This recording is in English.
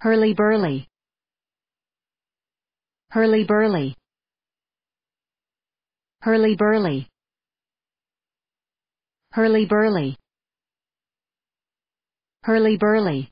Hurly burly. Hurly burly. Hurly burly. Hurly burly. Hurly burly.